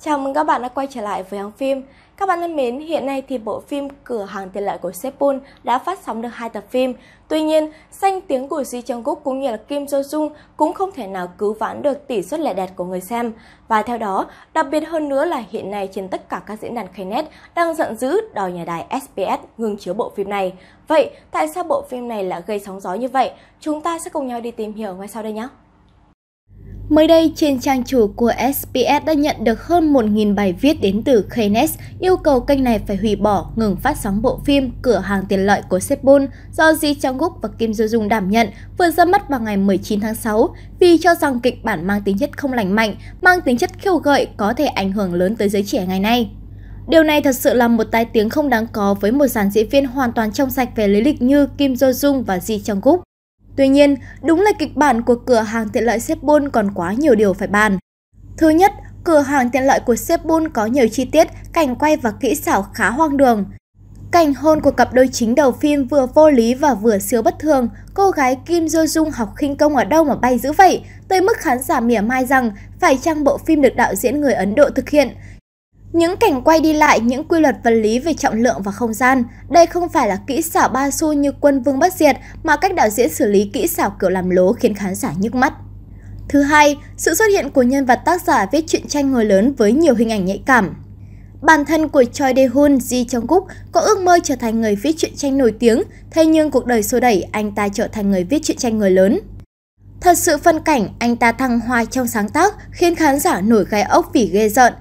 Chào mừng các bạn đã quay trở lại với hàng phim. Các bạn thân mến, hiện nay thì bộ phim Cửa hàng tiền lợi của Seoul đã phát sóng được hai tập phim. Tuy nhiên, danh tiếng của Ji Chang Kook cũng như là Kim So Jung cũng không thể nào cứu vãn được tỷ suất lệ đẹp của người xem. Và theo đó, đặc biệt hơn nữa là hiện nay trên tất cả các diễn đàn Knet đang giận dữ đòi nhà đài SBS ngừng chiếu bộ phim này. Vậy, tại sao bộ phim này lại gây sóng gió như vậy? Chúng ta sẽ cùng nhau đi tìm hiểu ngay sau đây nhé. Mới đây, trên trang chủ của SBS đã nhận được hơn 1.000 bài viết đến từ Keynes yêu cầu kênh này phải hủy bỏ ngừng phát sóng bộ phim Cửa hàng tiền lợi của Seppon do Ji Chang Wook và Kim Do Jung đảm nhận vừa ra mắt vào ngày 19 tháng 6 vì cho rằng kịch bản mang tính chất không lành mạnh, mang tính chất khiêu gợi có thể ảnh hưởng lớn tới giới trẻ ngày nay. Điều này thật sự là một tai tiếng không đáng có với một dàn diễn viên hoàn toàn trong sạch về lý lịch như Kim Do Jung và Ji Chang Wook. Tuy nhiên, đúng là kịch bản của cửa hàng tiện lợi Sepol còn quá nhiều điều phải bàn. Thứ nhất, cửa hàng tiện lợi của Sepol có nhiều chi tiết, cảnh quay và kỹ xảo khá hoang đường. Cảnh hôn của cặp đôi chính đầu phim vừa vô lý và vừa siêu bất thường, cô gái Kim Do Jung học khinh công ở đâu mà bay dữ vậy, tới mức khán giả mỉa mai rằng phải chăng bộ phim được đạo diễn người Ấn Độ thực hiện, những cảnh quay đi lại, những quy luật vật lý về trọng lượng và không gian, đây không phải là kỹ xảo ba xu như quân vương bất diệt mà cách đạo diễn xử lý kỹ xảo kiểu làm lố khiến khán giả nhức mắt. Thứ hai, sự xuất hiện của nhân vật tác giả viết truyện tranh người lớn với nhiều hình ảnh nhạy cảm. Bản thân của Choi dae hoon Ji Jong-kook có ước mơ trở thành người viết truyện tranh nổi tiếng, thế nhưng cuộc đời xô đẩy anh ta trở thành người viết truyện tranh người lớn. Thật sự phân cảnh anh ta thăng hoa trong sáng tác khiến khán giả nổi gai ốc vì ghê rợn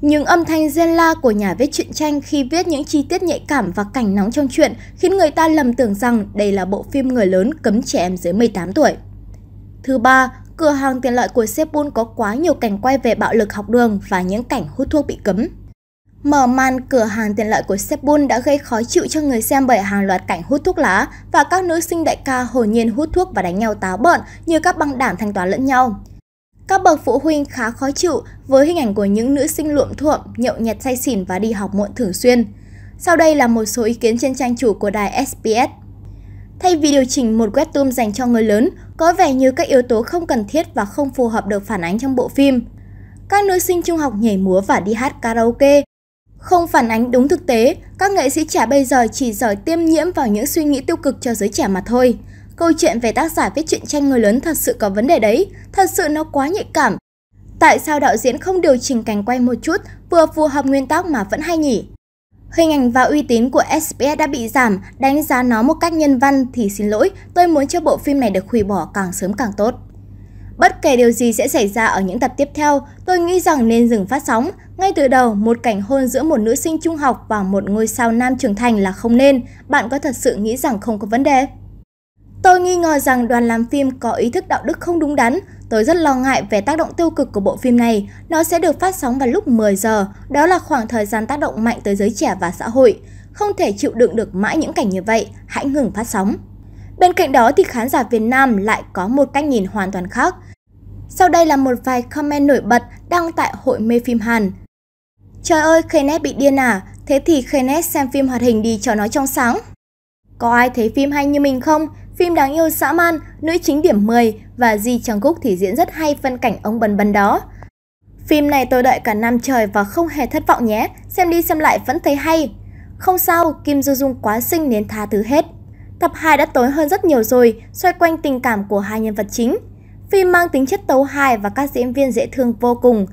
những âm thanh rên la của nhà viết truyện tranh khi viết những chi tiết nhạy cảm và cảnh nóng trong truyện khiến người ta lầm tưởng rằng đây là bộ phim người lớn cấm trẻ em dưới 18 tuổi. Thứ ba, cửa hàng tiện lợi của Sepul có quá nhiều cảnh quay về bạo lực học đường và những cảnh hút thuốc bị cấm. Mở màn cửa hàng tiện lợi của Sepul đã gây khó chịu cho người xem bởi hàng loạt cảnh hút thuốc lá và các nữ sinh đại ca hồn nhiên hút thuốc và đánh nhau táo bợn như các băng đảng thanh toán lẫn nhau. Các bậc phụ huynh khá khó chịu với hình ảnh của những nữ sinh luộm thuộm, nhậu nhẹt say xỉn và đi học muộn thường xuyên. Sau đây là một số ý kiến trên trang chủ của đài SBS. Thay vì điều chỉnh một quét tôm dành cho người lớn, có vẻ như các yếu tố không cần thiết và không phù hợp được phản ánh trong bộ phim. Các nữ sinh trung học nhảy múa và đi hát karaoke. Không phản ánh đúng thực tế, các nghệ sĩ trẻ bây giờ chỉ giỏi tiêm nhiễm vào những suy nghĩ tiêu cực cho giới trẻ mà thôi. Câu chuyện về tác giả viết truyện tranh người lớn thật sự có vấn đề đấy, thật sự nó quá nhạy cảm. Tại sao đạo diễn không điều chỉnh cảnh quay một chút, vừa phù hợp nguyên tắc mà vẫn hay nhỉ? Hình ảnh và uy tín của SBS đã bị giảm, đánh giá nó một cách nhân văn thì xin lỗi, tôi muốn cho bộ phim này được hủy bỏ càng sớm càng tốt. Bất kể điều gì sẽ xảy ra ở những tập tiếp theo, tôi nghĩ rằng nên dừng phát sóng. Ngay từ đầu, một cảnh hôn giữa một nữ sinh trung học và một ngôi sao nam trưởng thành là không nên. Bạn có thật sự nghĩ rằng không có vấn đề? tôi nghi ngờ rằng đoàn làm phim có ý thức đạo đức không đúng đắn. Tôi rất lo ngại về tác động tiêu cực của bộ phim này. Nó sẽ được phát sóng vào lúc 10 giờ, đó là khoảng thời gian tác động mạnh tới giới trẻ và xã hội. Không thể chịu đựng được mãi những cảnh như vậy, hãy ngừng phát sóng. Bên cạnh đó thì khán giả Việt Nam lại có một cách nhìn hoàn toàn khác. Sau đây là một vài comment nổi bật đăng tại hội mê phim Hàn. Trời ơi, Kenneth bị điên à? Thế thì Kenneth xem phim hoạt hình đi cho nó trong sáng. Có ai thấy phim hay như mình không? Phim đáng yêu xã man, nữ chính điểm 10 và Di Trang Cúc thì diễn rất hay phân cảnh ông bần bần đó. Phim này tôi đợi cả năm trời và không hề thất vọng nhé, xem đi xem lại vẫn thấy hay. Không sao, Kim Do Dung quá xinh nên tha thứ hết. Tập 2 đã tối hơn rất nhiều rồi, xoay quanh tình cảm của hai nhân vật chính. Phim mang tính chất tấu hài và các diễn viên dễ thương vô cùng.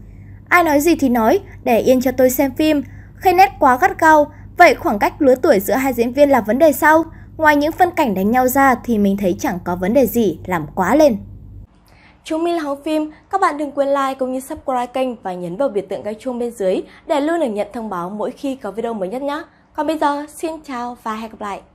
Ai nói gì thì nói, để yên cho tôi xem phim. Khay nét quá gắt gao, vậy khoảng cách lứa tuổi giữa hai diễn viên là vấn đề sao? Ngoài những phân cảnh đánh nhau ra thì mình thấy chẳng có vấn đề gì làm quá lên. Chúng mình là Hóng Phim, các bạn đừng quên like cũng như subscribe kênh và nhấn vào biểu tượng cái chuông bên dưới để luôn được nhận thông báo mỗi khi có video mới nhất nhé. Còn bây giờ, xin chào và hẹn gặp lại!